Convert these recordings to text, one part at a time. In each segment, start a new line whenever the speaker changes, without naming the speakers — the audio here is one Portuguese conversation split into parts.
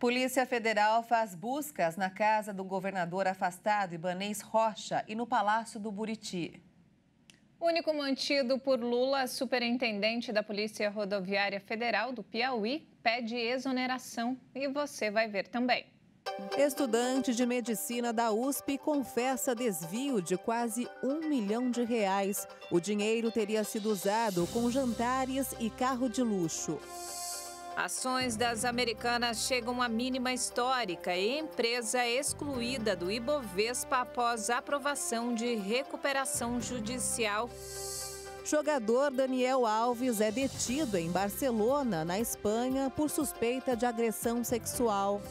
Polícia Federal faz buscas na casa do governador afastado Ibanês Rocha e no Palácio do Buriti.
Único mantido por Lula, superintendente da Polícia Rodoviária Federal do Piauí pede exoneração e você vai ver também.
Estudante de medicina da USP confessa desvio de quase um milhão de reais. O dinheiro teria sido usado com jantares e carro de luxo.
Ações das americanas chegam à mínima histórica e empresa excluída do Ibovespa após aprovação de recuperação judicial.
Jogador Daniel Alves é detido em Barcelona, na Espanha, por suspeita de agressão sexual.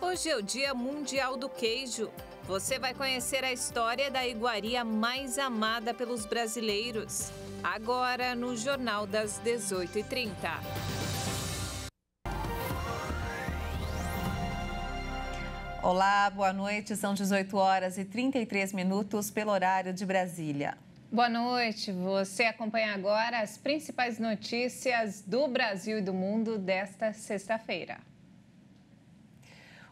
Hoje é o Dia Mundial do Queijo. Você vai conhecer a história da iguaria mais amada pelos brasileiros. Agora no Jornal das 18h30. Olá, boa noite. São 18 horas e 33 minutos pelo horário de Brasília. Boa noite. Você acompanha agora as principais notícias do Brasil e do mundo desta sexta-feira.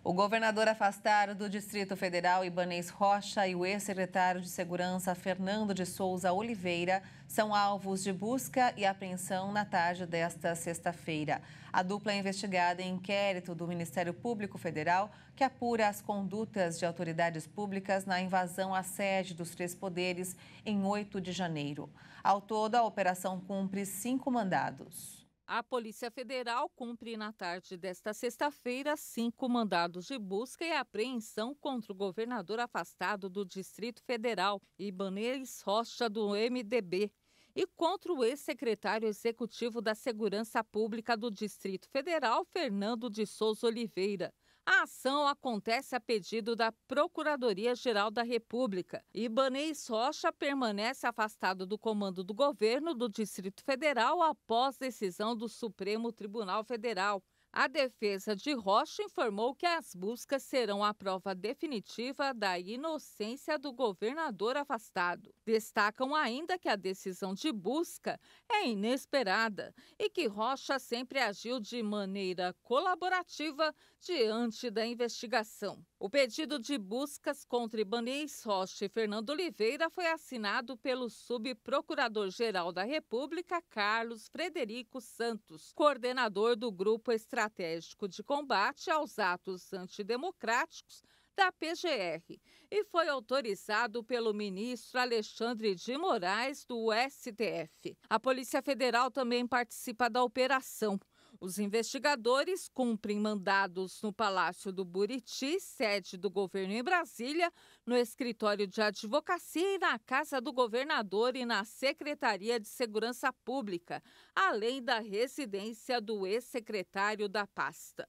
O governador afastado do Distrito Federal, Ibanês Rocha, e o ex-secretário de Segurança, Fernando de Souza Oliveira, são alvos de busca e apreensão na tarde desta sexta-feira. A dupla é investigada em inquérito do Ministério Público Federal, que apura as condutas de autoridades públicas na invasão à sede dos três poderes em 8 de janeiro. Ao todo, a operação cumpre cinco mandados.
A Polícia Federal cumpre na tarde desta sexta-feira cinco mandados de busca e apreensão contra o governador afastado do Distrito Federal, Ibanez Rocha, do MDB, e contra o ex-secretário executivo da Segurança Pública do Distrito Federal, Fernando de Souza Oliveira. A ação acontece a pedido da Procuradoria-Geral da República. Ibanez Rocha permanece afastado do comando do governo do Distrito Federal após decisão do Supremo Tribunal Federal. A defesa de Rocha informou que as buscas serão a prova definitiva da inocência do governador afastado. Destacam ainda que a decisão de busca é inesperada e que Rocha sempre agiu de maneira colaborativa diante da investigação. O pedido de buscas contra Ibanez Rocha e Fernando Oliveira foi assinado pelo subprocurador-geral da República, Carlos Frederico Santos, coordenador do Grupo Estratégico de Combate aos Atos Antidemocráticos da PGR, e foi autorizado pelo ministro Alexandre de Moraes, do STF. A Polícia Federal também participa da operação. Os investigadores cumprem mandados no Palácio do Buriti, sede do governo em Brasília, no escritório de advocacia e na casa do governador e na Secretaria de Segurança Pública, além da residência do ex-secretário da pasta.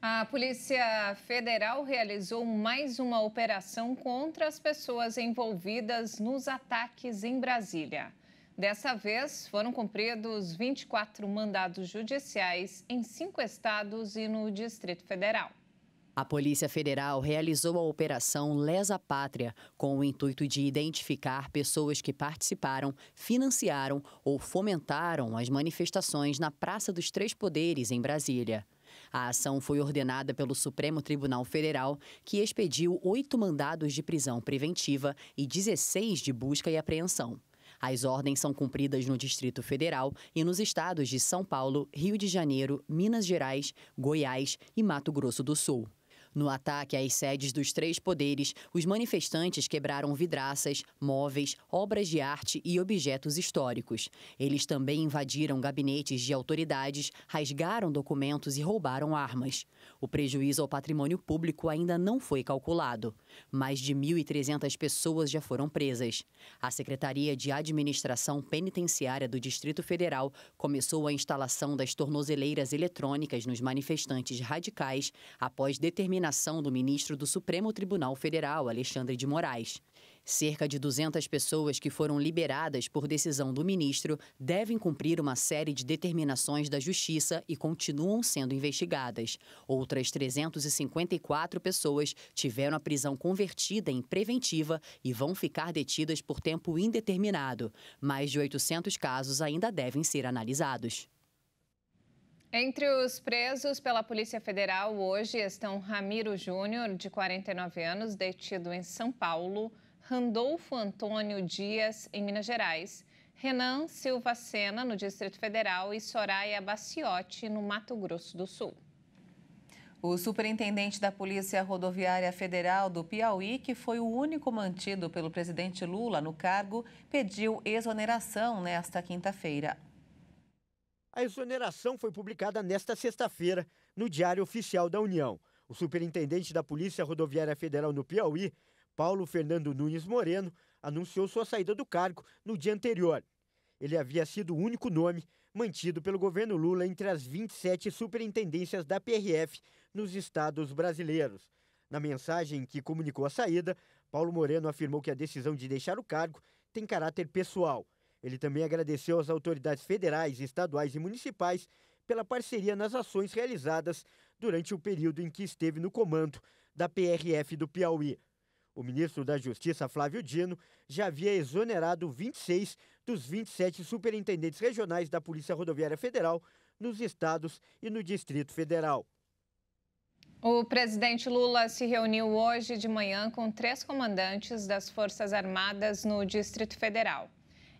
A Polícia Federal realizou mais uma operação contra as pessoas envolvidas nos ataques em Brasília. Dessa vez, foram cumpridos 24 mandados judiciais em cinco estados e no Distrito Federal.
A Polícia Federal realizou a Operação Lesa Pátria, com o intuito de identificar pessoas que participaram, financiaram ou fomentaram as manifestações na Praça dos Três Poderes, em Brasília. A ação foi ordenada pelo Supremo Tribunal Federal, que expediu oito mandados de prisão preventiva e 16 de busca e apreensão. As ordens são cumpridas no Distrito Federal e nos estados de São Paulo, Rio de Janeiro, Minas Gerais, Goiás e Mato Grosso do Sul. No ataque às sedes dos três poderes, os manifestantes quebraram vidraças, móveis, obras de arte e objetos históricos. Eles também invadiram gabinetes de autoridades, rasgaram documentos e roubaram armas. O prejuízo ao patrimônio público ainda não foi calculado. Mais de 1.300 pessoas já foram presas. A Secretaria de Administração Penitenciária do Distrito Federal começou a instalação das tornozeleiras eletrônicas nos manifestantes radicais após determinar determinação do ministro do Supremo Tribunal Federal, Alexandre de Moraes. Cerca de 200 pessoas que foram liberadas por decisão do ministro devem cumprir uma série de determinações da Justiça e continuam sendo investigadas. Outras 354 pessoas tiveram a prisão convertida em preventiva e vão ficar detidas por tempo indeterminado. Mais de 800 casos ainda devem ser analisados.
Entre os presos pela Polícia Federal hoje estão Ramiro Júnior, de 49 anos, detido em São Paulo, Randolfo Antônio Dias, em Minas Gerais, Renan Silva Sena, no Distrito Federal, e Soraya Baciotti, no Mato Grosso do Sul.
O superintendente da Polícia Rodoviária Federal do Piauí, que foi o único mantido pelo presidente Lula no cargo, pediu exoneração nesta quinta-feira.
A exoneração foi publicada nesta sexta-feira no Diário Oficial da União. O superintendente da Polícia Rodoviária Federal no Piauí, Paulo Fernando Nunes Moreno, anunciou sua saída do cargo no dia anterior. Ele havia sido o único nome mantido pelo governo Lula entre as 27 superintendências da PRF nos estados brasileiros. Na mensagem que comunicou a saída, Paulo Moreno afirmou que a decisão de deixar o cargo tem caráter pessoal ele também agradeceu às autoridades federais, estaduais e municipais pela parceria nas ações realizadas durante o período em que esteve no comando da PRF do Piauí. O ministro da Justiça, Flávio Dino, já havia exonerado 26 dos 27 superintendentes regionais da Polícia Rodoviária Federal nos estados e no Distrito Federal.
O presidente Lula se reuniu hoje de manhã com três comandantes das Forças Armadas no Distrito Federal.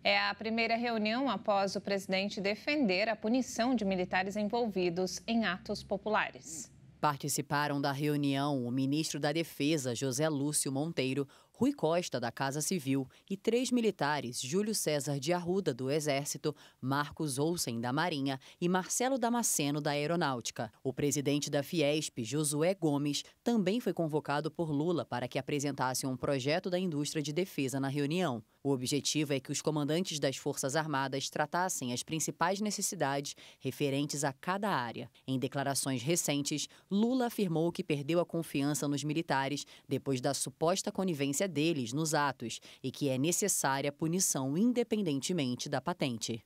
É a primeira reunião após o presidente defender a punição de militares envolvidos em atos populares.
Participaram da reunião o ministro da Defesa, José Lúcio Monteiro, Rui Costa, da Casa Civil, e três militares, Júlio César de Arruda, do Exército, Marcos Olsen, da Marinha e Marcelo Damasceno, da Aeronáutica. O presidente da Fiesp, Josué Gomes, também foi convocado por Lula para que apresentasse um projeto da indústria de defesa na reunião. O objetivo é que os comandantes das Forças Armadas tratassem as principais necessidades referentes a cada área. Em declarações recentes, Lula afirmou que perdeu a confiança nos militares depois da suposta conivência deles nos atos e que é necessária punição independentemente da patente.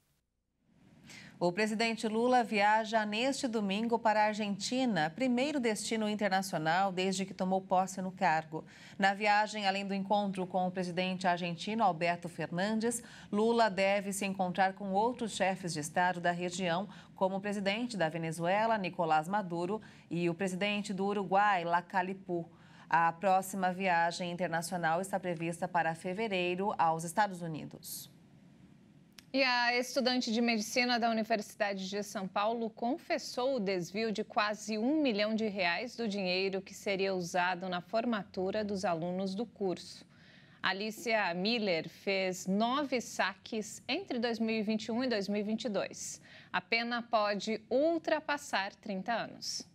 O presidente Lula
viaja neste domingo para a Argentina, primeiro destino internacional desde que tomou posse no cargo. Na viagem, além do encontro com o presidente argentino Alberto Fernandes, Lula deve se encontrar com outros chefes de Estado da região, como o presidente da Venezuela, Nicolás Maduro, e o presidente do Uruguai, Lacalipu. A próxima viagem internacional está prevista para fevereiro aos Estados Unidos.
E a estudante de medicina da Universidade de São Paulo confessou o desvio de quase um milhão de reais do dinheiro que seria usado na formatura dos alunos do curso. Alicia Miller fez nove saques entre 2021 e 2022. A pena pode ultrapassar 30 anos.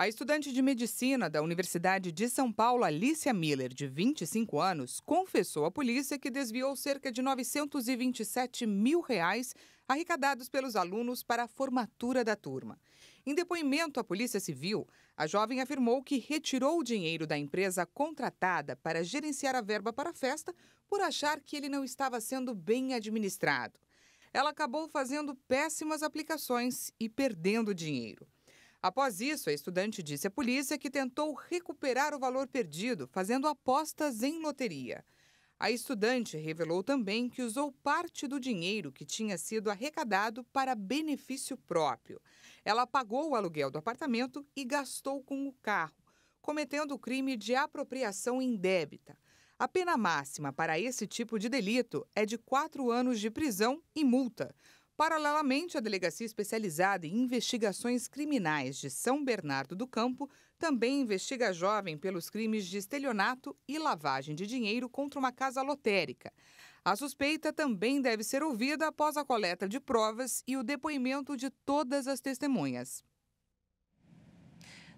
A estudante de medicina da Universidade de São Paulo, Alicia Miller, de 25 anos, confessou à polícia que desviou cerca de 927 mil reais arrecadados pelos alunos para a formatura da turma. Em depoimento à Polícia Civil, a jovem afirmou que retirou o dinheiro da empresa contratada para gerenciar a verba para a festa por achar que ele não estava sendo bem administrado. Ela acabou fazendo péssimas aplicações e perdendo dinheiro. Após isso, a estudante disse à polícia que tentou recuperar o valor perdido fazendo apostas em loteria. A estudante revelou também que usou parte do dinheiro que tinha sido arrecadado para benefício próprio. Ela pagou o aluguel do apartamento e gastou com o carro, cometendo o crime de apropriação indébita. A pena máxima para esse tipo de delito é de quatro anos de prisão e multa. Paralelamente, a Delegacia Especializada em Investigações Criminais de São Bernardo do Campo também investiga a jovem pelos crimes de estelionato e lavagem de dinheiro contra uma casa lotérica. A suspeita também deve ser ouvida após a coleta de provas e o depoimento de todas as testemunhas.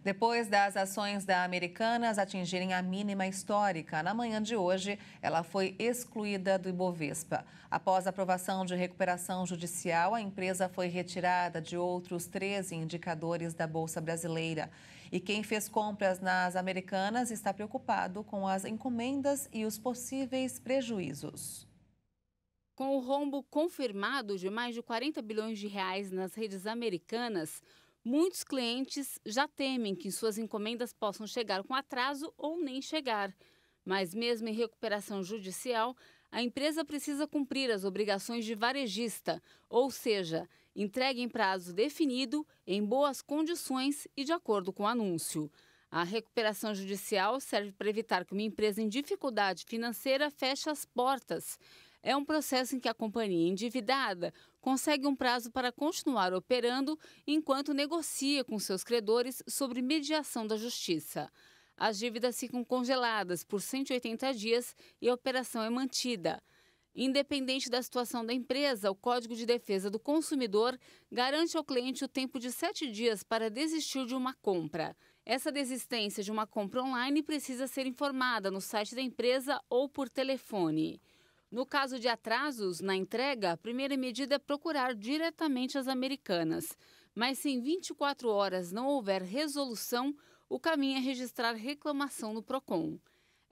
Depois das ações da
Americanas atingirem a mínima histórica, na manhã de hoje, ela foi excluída do Ibovespa. Após a aprovação de recuperação judicial, a empresa foi retirada de outros 13 indicadores da Bolsa Brasileira. E quem fez compras nas Americanas está preocupado com as encomendas e os possíveis prejuízos.
Com o rombo confirmado de mais de 40 bilhões de reais nas redes americanas, Muitos clientes já temem que suas encomendas possam chegar com atraso ou nem chegar. Mas, mesmo em recuperação judicial, a empresa precisa cumprir as obrigações de varejista, ou seja, entregue em prazo definido, em boas condições e de acordo com o anúncio. A recuperação judicial serve para evitar que uma empresa em dificuldade financeira feche as portas é um processo em que a companhia endividada consegue um prazo para continuar operando enquanto negocia com seus credores sobre mediação da justiça. As dívidas ficam congeladas por 180 dias e a operação é mantida. Independente da situação da empresa, o Código de Defesa do Consumidor garante ao cliente o tempo de sete dias para desistir de uma compra. Essa desistência de uma compra online precisa ser informada no site da empresa ou por telefone. No caso de atrasos na entrega, a primeira medida é procurar diretamente as americanas. Mas se em 24 horas não houver resolução, o caminho é registrar reclamação no PROCON.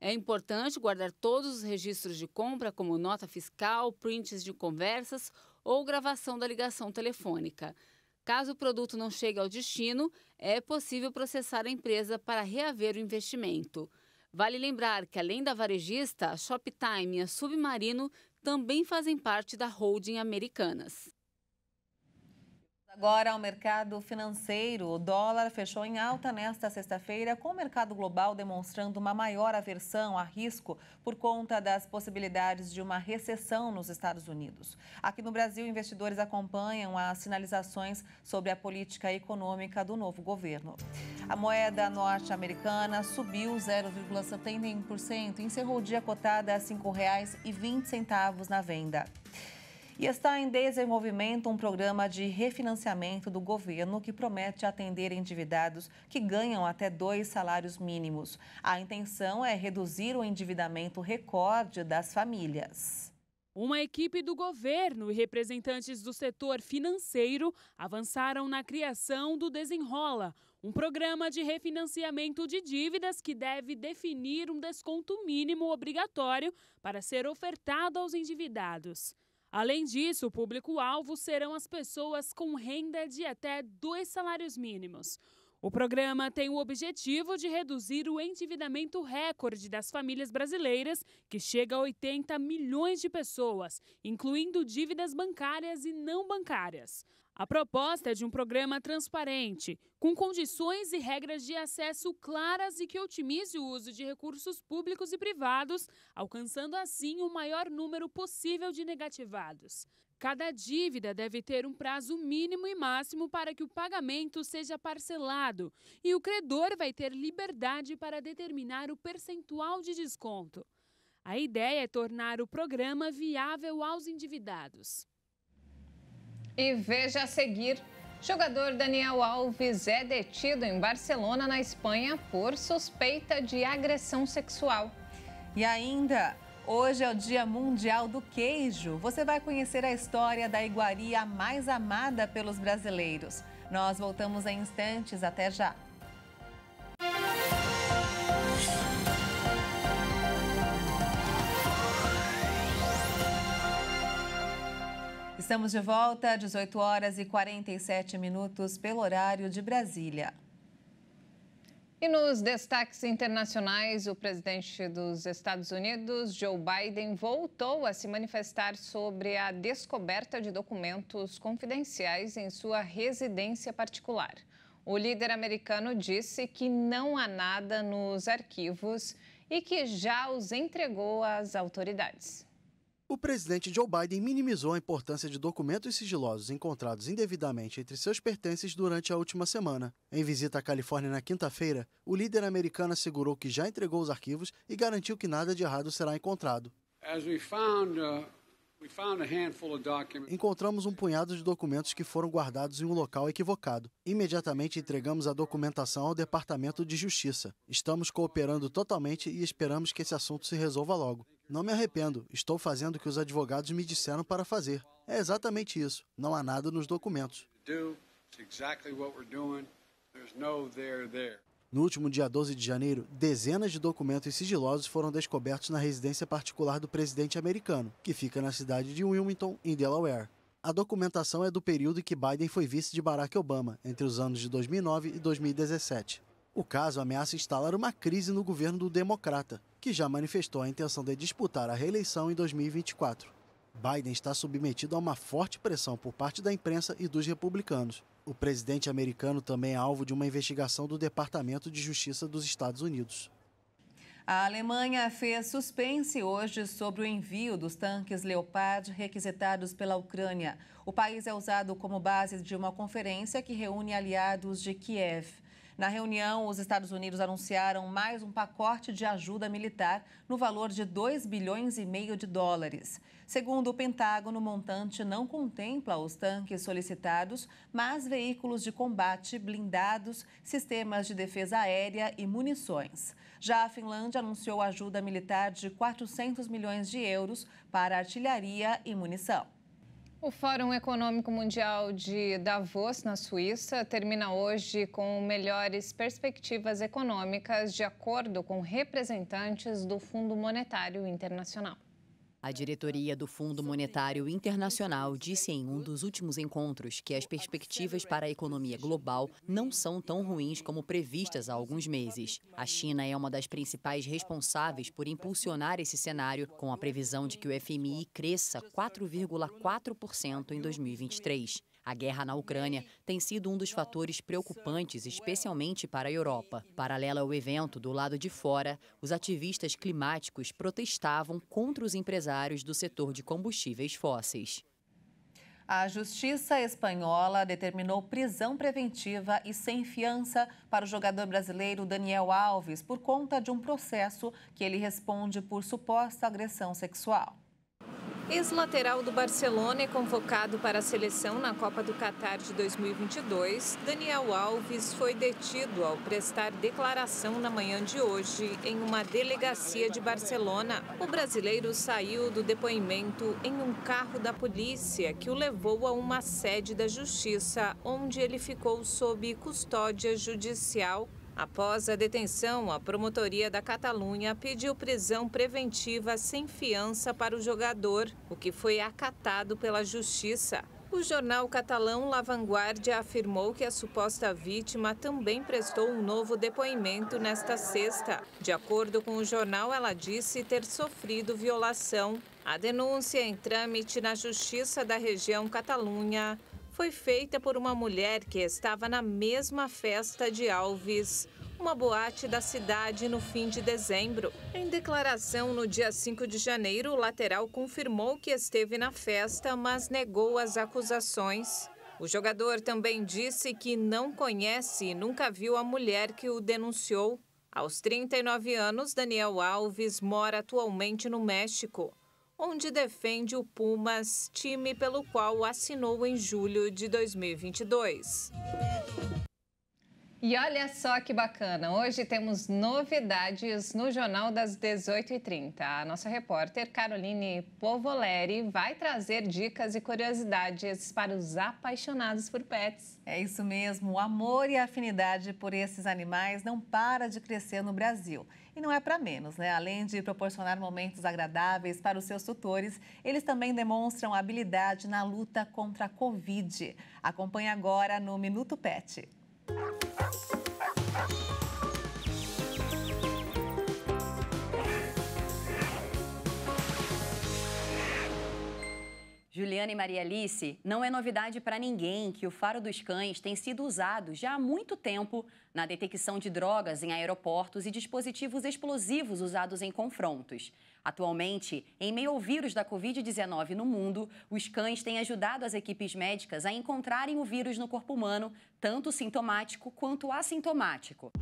É importante guardar todos os registros de compra, como nota fiscal, prints de conversas ou gravação da ligação telefônica. Caso o produto não chegue ao destino, é possível processar a empresa para reaver o investimento. Vale lembrar que, além da varejista, a Shoptime e a Submarino também fazem parte da holding Americanas. Agora
ao mercado financeiro. O dólar fechou em alta nesta sexta-feira, com o mercado global demonstrando uma maior aversão a risco por conta das possibilidades de uma recessão nos Estados Unidos. Aqui no Brasil, investidores acompanham as sinalizações sobre a política econômica do novo governo. A moeda norte-americana subiu 0,71%, encerrou o dia cotada a R$ 5,20 na venda. E está em desenvolvimento um programa de refinanciamento do governo que promete atender endividados que ganham até dois salários mínimos. A intenção é reduzir o endividamento recorde das famílias.
Uma equipe do governo e representantes do setor financeiro avançaram na criação do Desenrola, um programa de refinanciamento de dívidas que deve definir um desconto mínimo obrigatório para ser ofertado aos endividados. Além disso, o público-alvo serão as pessoas com renda de até dois salários mínimos. O programa tem o objetivo de reduzir o endividamento recorde das famílias brasileiras, que chega a 80 milhões de pessoas, incluindo dívidas bancárias e não bancárias. A proposta é de um programa transparente, com condições e regras de acesso claras e que otimize o uso de recursos públicos e privados, alcançando assim o maior número possível de negativados. Cada dívida deve ter um prazo mínimo e máximo para que o pagamento seja parcelado e o credor vai ter liberdade para determinar o percentual de desconto. A ideia é tornar o programa viável aos endividados. E veja a seguir:
jogador Daniel Alves é detido em Barcelona, na Espanha, por suspeita de agressão sexual. E ainda, Hoje é o Dia Mundial do
Queijo. Você vai conhecer a história da iguaria mais amada pelos brasileiros. Nós voltamos em instantes, até já. Estamos de volta, 18 horas e 47
minutos, pelo horário de Brasília. E nos destaques internacionais, o presidente dos Estados Unidos, Joe Biden, voltou a se manifestar sobre a descoberta de documentos confidenciais em sua residência particular. O líder americano disse que não há nada nos arquivos e que já os entregou às autoridades.
O presidente Joe Biden minimizou a importância de documentos sigilosos encontrados indevidamente entre seus pertences durante a última semana. Em visita à Califórnia na quinta-feira, o líder americano assegurou que já entregou os arquivos e garantiu que nada de errado será encontrado. As we found, uh... Encontramos um punhado de documentos que foram guardados em um local equivocado. Imediatamente entregamos a documentação ao Departamento de Justiça. Estamos cooperando totalmente e esperamos que esse assunto se resolva logo. Não me arrependo, estou fazendo o que os advogados me disseram para fazer. É exatamente isso. Não há nada nos documentos. No último dia 12 de janeiro, dezenas de documentos sigilosos foram descobertos na residência particular do presidente americano, que fica na cidade de Wilmington, em Delaware. A documentação é do período em que Biden foi vice de Barack Obama, entre os anos de 2009 e 2017. O caso ameaça instalar uma crise no governo do democrata, que já manifestou a intenção de disputar a reeleição em 2024. Biden está submetido a uma forte pressão por parte da imprensa e dos republicanos. O presidente americano também é alvo de uma investigação do Departamento de Justiça dos Estados Unidos.
A Alemanha fez suspense hoje sobre o envio dos tanques Leopard requisitados pela Ucrânia. O país é usado como base de uma conferência que reúne aliados de Kiev. Na reunião, os Estados Unidos anunciaram mais um pacote de ajuda militar no valor de 2 bilhões e meio de dólares. Segundo o Pentágono, o montante não contempla os tanques solicitados, mas veículos de combate, blindados, sistemas de defesa aérea e munições. Já a Finlândia anunciou ajuda militar de 400 milhões de euros para
artilharia e munição. O Fórum Econômico Mundial de Davos, na Suíça, termina hoje com melhores perspectivas econômicas, de acordo com representantes do Fundo Monetário Internacional.
A diretoria do Fundo Monetário Internacional disse em um dos últimos encontros que as perspectivas para a economia global não são tão ruins como previstas há alguns meses. A China é uma das principais responsáveis por impulsionar esse cenário, com a previsão de que o FMI cresça 4,4% em 2023. A guerra na Ucrânia tem sido um dos fatores preocupantes, especialmente para a Europa. Paralela ao evento, do lado de fora, os ativistas climáticos protestavam contra os empresários do setor de combustíveis fósseis.
A Justiça Espanhola determinou prisão preventiva e sem fiança para o jogador brasileiro Daniel Alves por conta de um processo que ele responde por suposta agressão sexual.
Ex-lateral do Barcelona é convocado para a seleção na Copa do Catar de 2022. Daniel Alves foi detido ao prestar declaração na manhã de hoje em uma delegacia de Barcelona. O brasileiro saiu do depoimento em um carro da polícia que o levou a uma sede da justiça, onde ele ficou sob custódia judicial Após a detenção, a promotoria da Catalunha pediu prisão preventiva sem fiança para o jogador, o que foi acatado pela justiça. O jornal catalão La Vanguardia afirmou que a suposta vítima também prestou um novo depoimento nesta sexta. De acordo com o jornal, ela disse ter sofrido violação. A denúncia em trâmite na Justiça da Região Catalunha foi feita por uma mulher que estava na mesma festa de Alves, uma boate da cidade no fim de dezembro. Em declaração no dia 5 de janeiro, o lateral confirmou que esteve na festa, mas negou as acusações. O jogador também disse que não conhece e nunca viu a mulher que o denunciou. Aos 39 anos, Daniel Alves mora atualmente no México onde defende o Pumas, time pelo qual assinou em julho de 2022. E olha só que bacana, hoje temos novidades no Jornal das 18h30. A nossa repórter Caroline Povoleri vai trazer dicas e curiosidades para os apaixonados por pets. É
isso mesmo, o amor e a afinidade por esses animais não para de crescer no Brasil. E não é para menos, né? Além de proporcionar momentos agradáveis para os seus tutores, eles também demonstram habilidade na luta contra a Covid. Acompanhe agora no Minuto Pet.
Juliana e Maria Alice, não é novidade para ninguém que o faro dos cães tem sido usado já há muito tempo na detecção de drogas em aeroportos e dispositivos explosivos usados em confrontos. Atualmente, em meio ao vírus da Covid-19 no mundo, os cães têm ajudado as equipes médicas a encontrarem o vírus no corpo humano, tanto sintomático quanto assintomático.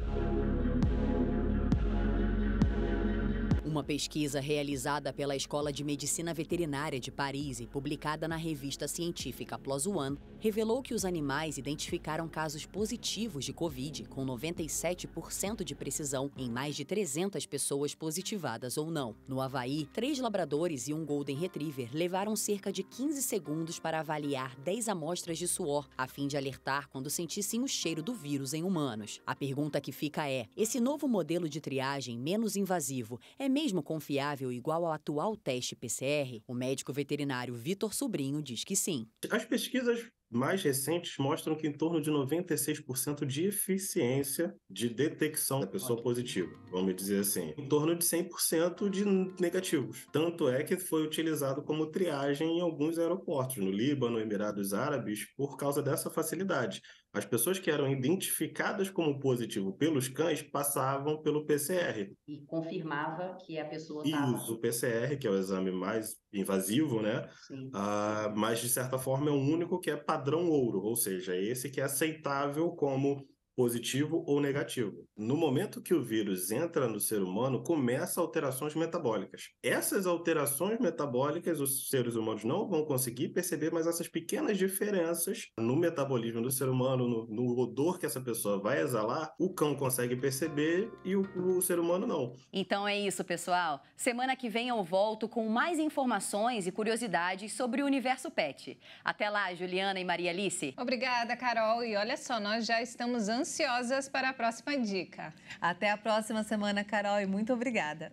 Uma pesquisa realizada pela Escola de Medicina Veterinária de Paris e publicada na revista científica PLOS ONE revelou que os animais identificaram casos positivos de Covid com 97% de precisão em mais de 300 pessoas positivadas ou não. No Havaí, três labradores e um Golden Retriever levaram cerca de 15 segundos para avaliar 10 amostras de suor, a fim de alertar quando sentissem o cheiro do vírus em humanos. A pergunta que fica é: esse novo modelo de triagem menos invasivo é mesmo mesmo confiável igual ao atual teste PCR? O médico veterinário Vitor Sobrinho diz que sim.
As pesquisas mais recentes mostram que em torno de 96% de eficiência de detecção da pessoa positiva, vamos dizer assim, em torno de 100% de negativos. Tanto é que foi utilizado como triagem em alguns aeroportos, no Líbano, Emirados Árabes, por causa dessa facilidade. As pessoas que eram identificadas como positivo pelos cães passavam pelo PCR.
E confirmava que a pessoa estava... Isso,
o PCR, que é o exame mais invasivo, né? Sim. Ah, mas, de certa forma, é o único que é padrão ouro, ou seja, esse que é aceitável como positivo ou negativo. No momento que o vírus entra no ser humano, começa alterações metabólicas. Essas alterações metabólicas os seres humanos não vão conseguir perceber, mas essas pequenas diferenças no metabolismo do ser humano, no, no odor que essa pessoa vai exalar, o cão consegue perceber e o, o ser humano
não. Então é isso, pessoal. Semana que vem eu volto com mais informações e curiosidades sobre o universo pet. Até lá, Juliana e Maria Alice. Obrigada, Carol. E
olha só, nós já estamos ansiosos ansiosas para a próxima dica. Até a próxima semana, Carol,
e muito obrigada.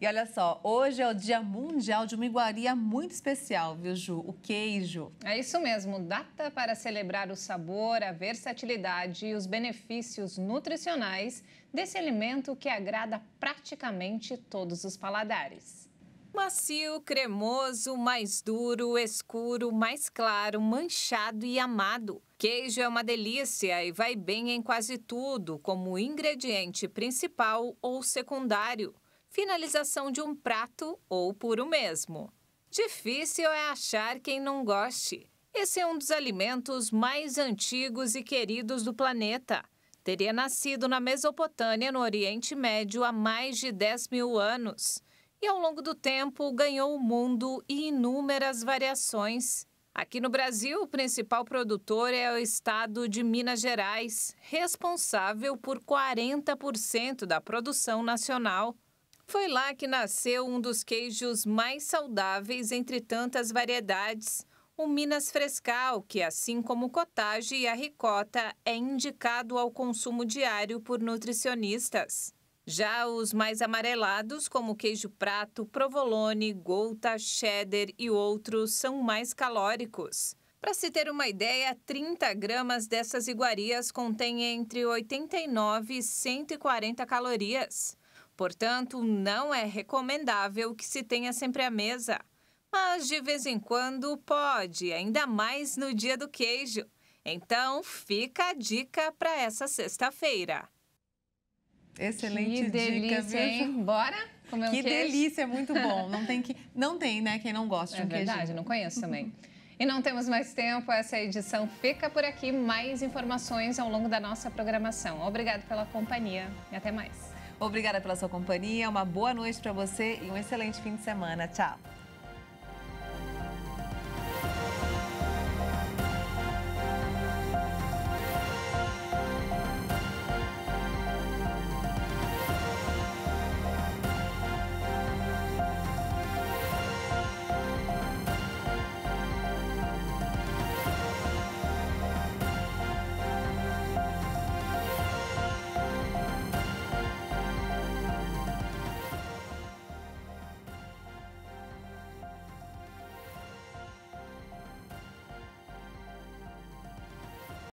E olha só, hoje é o Dia Mundial de uma iguaria muito
especial, viu, Ju? O queijo. É isso mesmo, data para celebrar o sabor, a versatilidade e os benefícios nutricionais desse alimento que agrada praticamente todos os paladares. Macio, cremoso, mais duro, escuro, mais claro, manchado e amado. Queijo é uma delícia e vai bem em quase tudo, como ingrediente principal ou secundário, finalização de um prato ou por o mesmo. Difícil é achar quem não goste. Esse é um dos alimentos mais antigos e queridos do planeta. Teria nascido na Mesopotâmia, no Oriente Médio, há mais de 10 mil anos. E ao longo do tempo ganhou o mundo e inúmeras variações. Aqui no Brasil, o principal produtor é o estado de Minas Gerais, responsável por 40% da produção nacional. Foi lá que nasceu um dos queijos mais saudáveis entre tantas variedades, o Minas Frescal, que, assim como o cottage e a ricota, é indicado ao consumo diário por nutricionistas. Já os mais amarelados, como queijo prato, provolone, gouta, cheddar e outros, são mais calóricos. Para se ter uma ideia, 30 gramas dessas iguarias contêm entre 89 e 140 calorias. Portanto, não é recomendável que se tenha sempre à mesa. Mas de vez em quando pode, ainda mais no dia do queijo. Então, fica a dica para essa sexta-feira.
Excelente que delícia, dica, hein? Bora
comer um que queijo? Que delícia, é muito bom. Não tem,
que, não tem, né, quem não gosta de é um queijo. É verdade, queijinho. não
conheço também. E não temos mais tempo, essa edição fica por aqui. Mais informações ao longo da nossa programação. Obrigado pela companhia e até mais. Obrigada pela sua companhia, uma boa noite para você e um excelente fim de semana. Tchau.